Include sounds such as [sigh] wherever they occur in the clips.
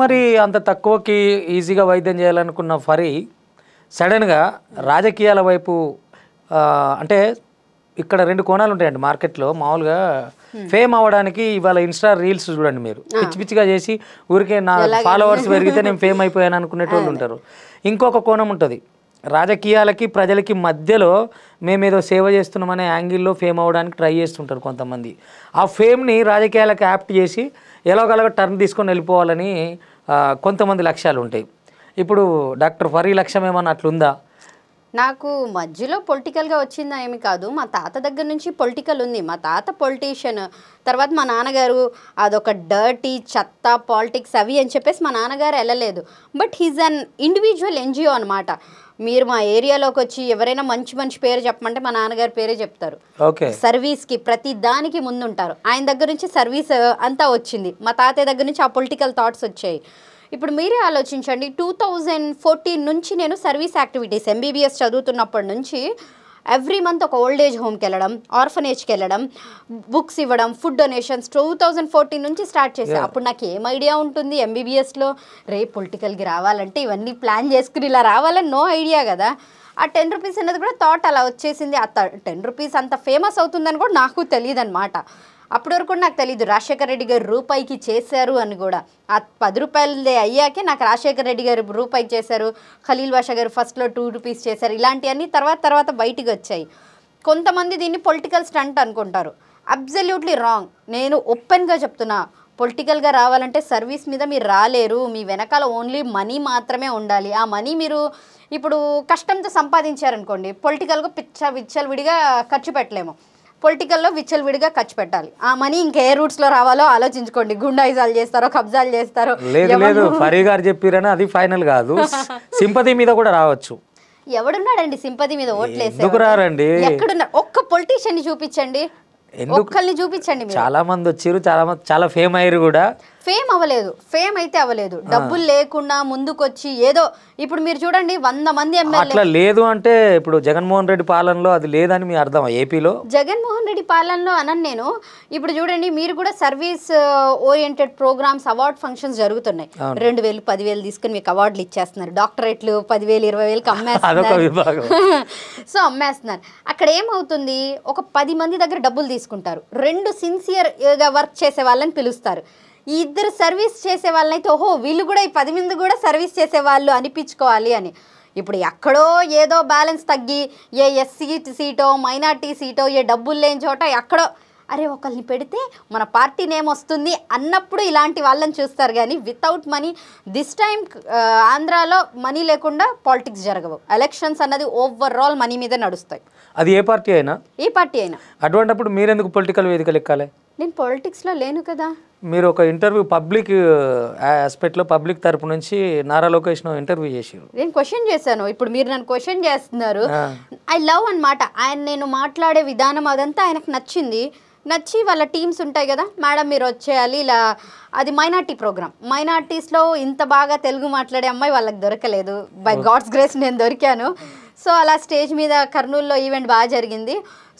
మరి అంత తక్కువకి ఈజీగా వైద్యం చేయాలనుకున్న ఫరీ సడన్గా రాజకీయాల వైపు అంటే ఇక్కడ రెండు కోణాలు ఉంటాయండి మార్కెట్లో మామూలుగా ఫేమ్ అవ్వడానికి ఇవాళ ఇన్స్టా రీల్స్ చూడండి మీరు పిచ్చి పిచ్చిగా చేసి ఊరికే నా ఫాలోవర్స్ పెరిగితే నేను ఫేమ్ అయిపోయాను అనుకునేటోళ్ళు ఉంటారు ఇంకొక కోణం ఉంటుంది రాజకీయాలకి ప్రజలకి మధ్యలో మేమేదో సేవ చేస్తున్నామనే యాంగిల్లో ఫేమ్ అవ్వడానికి ట్రై చేస్తుంటారు కొంతమంది ఆ ఫేమ్ని రాజకీయాలకు యాప్ట్ చేసి ఎలాగలాగా టర్న్ తీసుకొని వెళ్ళిపోవాలని కొంతమంది లక్ష్యాలు ఉంటాయి ఇప్పుడు డాక్టర్ ఫరీ లక్ష్యం ఏమన్నా అట్లుందా నాకు మధ్యలో పొలిటికల్గా వచ్చిందా ఏమి కాదు మా తాత దగ్గర నుంచి పొలిటికల్ ఉంది మా తాత పొలిటీషియన్ తర్వాత మా నాన్నగారు అదొక డర్టీ చెత్త పాలిటిక్స్ అవి అని చెప్పేసి మా నాన్నగారు వెళ్ళలేదు but he's an individual NGO అనమాట మీరు మా ఏరియాలోకి వచ్చి ఎవరైనా మంచి మంచి పేరు చెప్పమంటే మా నాన్నగారి పేరే చెప్తారు సర్వీస్కి ప్రతి దానికి ముందుంటారు ఆయన దగ్గర నుంచి సర్వీస్ అంతా వచ్చింది మా తాతయ్య దగ్గర నుంచి ఆ పొలిటికల్ థాట్స్ వచ్చాయి ఇప్పుడు మీరే ఆలోచించండి టూ థౌజండ్ ఫోర్టీన్ నుంచి నేను సర్వీస్ యాక్టివిటీస్ ఎంబీబీఎస్ చదువుతున్నప్పటి నుంచి ఎవ్రీ మంత్ ఒక ఓల్డ్ ఏజ్ హోమ్కి వెళ్ళడం ఆర్ఫనేజ్కి వెళ్ళడం బుక్స్ ఇవ్వడం food donations two thousand fourteen నుంచి స్టార్ట్ చేసాను అప్పుడు నాకు ఏం ఐడియా ఉంటుంది ఎంబీబీఎస్లో రే పొలిటికల్కి రావాలంటే ఇవన్నీ ప్లాన్ చేసుకుని ఇలా రావాలని నో ఐడియా కదా ఆ టెన్ రూపీస్ అనేది కూడా థాట్ అలా వచ్చేసింది ఆ టెన్ రూపీస్ అంత ఫేమస్ అవుతుందని కూడా నాకు తెలియదు అనమాట అప్పటి వరకు నాకు తెలియదు రాజశేఖర రెడ్డి గారు రూపాయికి చేశారు అని కూడా ఆ పది రూపాయలదే అయ్యాకే నాకు రాజశేఖర రెడ్డి గారు రూపాయికి చేశారు ఖలీల్ బాషా గారు ఫస్ట్లో టూ రూపీస్ చేశారు ఇలాంటివన్నీ తర్వాత తర్వాత బయటికి వచ్చాయి కొంతమంది దీన్ని పొలిటికల్ స్టంట్ అనుకుంటారు అబ్జల్యూట్లీ రాంగ్ నేను ఓపెన్గా చెప్తున్నా పొలిటికల్గా రావాలంటే సర్వీస్ మీద మీరు రాలేరు మీ వెనకాల ఓన్లీ మనీ మాత్రమే ఉండాలి ఆ మనీ మీరు ఇప్పుడు కష్టంతో సంపాదించారనుకోండి పొలిటికల్గా పిచ్చ విడిగా ఖర్చు పెట్టలేము పొలిటికల్లో విచ్చలవిడిగా ఖర్చు పెట్టాలి ఆ మనీ ఇంకే రూట్స్ లో రావాలో ఆలోచించుకోండి గుండాయిజాలు చేస్తారో కబ్జాలు చేస్తారో లేదు లేదు ఫరీ గారు చెప్పారని అది ఫైనల్ కాదు [laughs] సింపతి మీద కూడా రావచ్చు ఎవడున్నాడండి సింపతి మీద ఓట్లేసి రారండి ఎక్కడున్నారు ఒక్క పొలిటీషియన్ చూపించండి ఒక్కల్ని చూపించండి చాలా మంది వచ్చారు చాలా మంది చాలా ఫేమ్ అయ్యారు కూడా ఫేమ్ అవ్వలేదు ఫేమ్ అయితే అవ్వలేదు డబ్బులు లేకుండా ముందుకొచ్చి ఏదో ఇప్పుడు మీరు చూడండి వంద మంది ఎమ్మెల్యే లేదు అంటే ఇప్పుడు జగన్మోహన్ రెడ్డి పాలనలో అది లేదని మీ అర్థం ఏపీలో జగన్మోహన్ రెడ్డి పాలనలో అనని నేను ఇప్పుడు చూడండి మీరు కూడా service oriented programmes award functions జరుగుతున్నాయి రెండు వేలు పదివేలు తీసుకుని మీకు అవార్డులు ఇచ్చేస్తున్నారు డాక్టరేట్లు పదివేలు ఇరవై వేలకు అమ్మేస్తున్నారు [laughs] సో అమ్మేస్తున్నారు అక్కడ ఏమవుతుంది ఒక పది మంది దగ్గర డబ్బులు తీసుకుంటారు రెండు సిన్సియర్గా వర్క్ చేసే వాళ్ళని పిలుస్తారు ఈ ఇద్దరు సర్వీస్ చేసే వాళ్ళనైతే ఓహో వీళ్ళు కూడా ఈ పది మంది కూడా సర్వీస్ చేసే వాళ్ళు అనిపించుకోవాలి అని ఇప్పుడు ఎక్కడో ఏదో బ్యాలెన్స్ తగ్గి ఏ ఎస్సీ సీటో మైనార్టీ సీటో ఏ డబ్బులు లేని చోట ఎక్కడో అరే ఒకరిని పెడితే మన పార్టీ నేమ్ వస్తుంది అన్నప్పుడు ఇలాంటి వాళ్ళని చూస్తారు కానీ వితౌట్ మనీ దిస్ టైం ఆంధ్రాలో మనీ లేకుండా పాలిటిక్స్ జరగవు ఎలక్షన్స్ అన్నది ఓవరాల్ మనీ మీద నడుస్తాయి అది ఏ పార్టీ అయినా ఏ పార్టీ అయినా అటువంటిప్పుడు మీరెందుకు పొలిటికల్ వేదికలు ఎక్కాలి నేను పొలిటిక్స్లో లేను కదా మీరు ఒక ఇంటర్వ్యూ పబ్లిక్ uh, లో పబ్లిక్ తరపు నుంచి నారా లోకేష్ ఇంటర్వ్యూ చేసారు నేను క్వశ్చన్ చేశాను ఇప్పుడు మీరు నన్ను క్వశ్చన్ చేస్తున్నారు ఐ లవ్ అనమాట ఆయన నేను మాట్లాడే విధానం అదంతా ఆయనకు నచ్చింది నచ్చి వాళ్ళ టీమ్స్ ఉంటాయి కదా మేడం మీరు వచ్చేయాలి ఇలా అది మైనార్టీ ప్రోగ్రామ్ మైనార్టీస్లో ఇంత బాగా తెలుగు మాట్లాడే అమ్మాయి వాళ్ళకి దొరకలేదు బై గాడ్స్ గ్రేస్ నేను దొరికాను సో అలా స్టేజ్ మీద కర్నూలులో ఈవెంట్ బాగా జరిగింది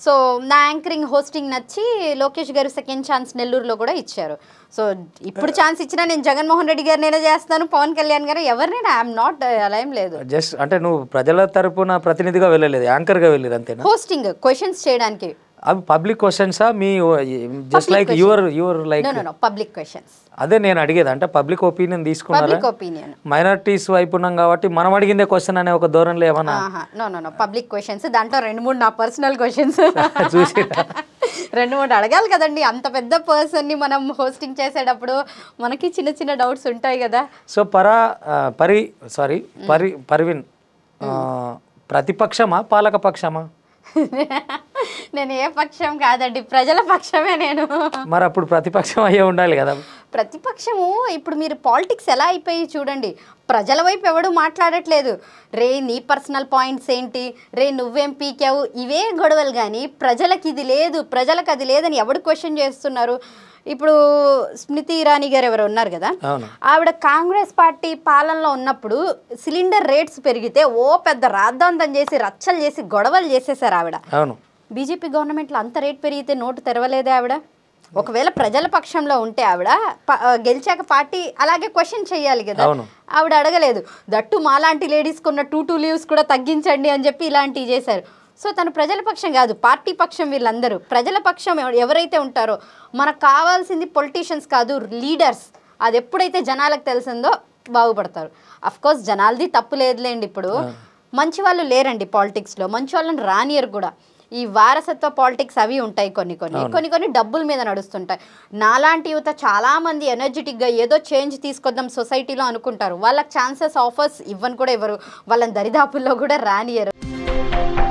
సో నా యాంకరింగ్ హోస్టింగ్ నచ్చి లోకేష్ గారు సెకండ్ ఛాన్స్ నెల్లూరులో కూడా ఇచ్చారు సో ఇప్పుడు ఛాన్స్ ఇచ్చినా నేను జగన్మోహన్ రెడ్డి గారు నేనే చేస్తాను పవన్ కళ్యాణ్ గారు ఎవరినైనా ఐఎమ్ నాట్ uh, అలా ఏం లేదు జస్ట్ అంటే నువ్వు ప్రజల తరపున ప్రతినిధిగా వెళ్ళలేదు యాంకర్గా వెళ్ళలేదు అంతే హోస్టింగ్ క్వశ్చన్స్ చేయడానికి అవి పబ్లిక్ క్వశ్చన్సా మీ just like your your like public questions అదే నేను అడిగేది అంటే పబ్లిక్ ఒపీనియన్ తీసుకున్నారు ఒపీనియన్ మైనారిటీస్ వైపు ఉన్నాం కాబట్టి మనం అడిగిందే క్వశ్చన్ అనే ఒక ధోరణిలో ఏమన్నా పబ్లిక్ క్వశ్చన్స్ దాంట్లో రెండు మూడు నా పర్సనల్ క్వశ్చన్స్ [laughs] చూసి రెండు మూడు అడగాలి కదండి అంత పెద్ద పర్సన్ని మనం హోస్టింగ్ చేసేటప్పుడు మనకి చిన్న చిన్న డౌట్స్ ఉంటాయి కదా సో పరా పరి సారీ పరి పర్విన్ ప్రతిపక్షమా పాలక పక్షమా [laughs] నేను ఏ పక్షం కాదండి ప్రజల పక్షమే నేను మరి అప్పుడు ప్రతిపక్షం అయ్యే ఉండాలి కదా ప్రతిపక్షము ఇప్పుడు మీరు పాలిటిక్స్ ఎలా అయిపోయి చూడండి ప్రజల వైపు ఎవడు మాట్లాడట్లేదు రే నీ పర్సనల్ పాయింట్స్ ఏంటి రే నువ్వేం పీకావు ఇవే గొడవలు కానీ ప్రజలకు ఇది లేదు ప్రజలకు అది లేదని ఎవడు క్వశ్చన్ చేస్తున్నారు ఇప్పుడు స్మృతి ఇరానీ గారు ఎవరు ఉన్నారు కదా ఆవిడ కాంగ్రెస్ పార్టీ పాలనలో ఉన్నప్పుడు సిలిండర్ రేట్స్ పెరిగితే ఓ పెద్ద రాద్ధాంతం చేసి రచ్చలు చేసి గొడవలు చేసేసారు ఆవిడ బీజేపీ గవర్నమెంట్లో అంత రేట్ పెరిగితే నోటు తెరవలేదే ఆవిడ ఒకవేళ ప్రజల పక్షంలో ఉంటే ఆవిడ గెలిచాక పార్టీ అలాగే క్వశ్చన్ చేయాలి కదా ఆవిడ అడగలేదు దట్టు మాలాంటి లేడీస్ కొన్న టూ టూ లీవ్స్ కూడా తగ్గించండి అని చెప్పి ఇలాంటివి చేశారు సో తను ప్రజల పక్షం కాదు పార్టీ పక్షం వీళ్ళందరూ ప్రజల పక్షం ఎవరైతే ఉంటారో మనకు కావాల్సింది పొలిటీషియన్స్ కాదు లీడర్స్ అది ఎప్పుడైతే జనాలకు తెలిసిందో బాగుపడతారు అఫ్కోర్స్ జనాలది తప్పు లేదులేండి ఇప్పుడు మంచి వాళ్ళు లేరండి పాలిటిక్స్లో మంచి వాళ్ళని రానియరు కూడా ఈ వారసత్వ పాలిటిక్స్ అవి ఉంటాయి కొన్ని కొన్ని కొన్ని కొన్ని డబ్బుల మీద నడుస్తుంటాయి నాలాంటి యువత చాలామంది ఎనర్జెటిక్గా ఏదో చేంజ్ తీసుకొద్దాం సొసైటీలో అనుకుంటారు వాళ్ళకి ఛాన్సెస్ ఆఫర్స్ ఇవ్వని కూడా ఇవ్వరు వాళ్ళని దరిదాపుల్లో కూడా రానియరు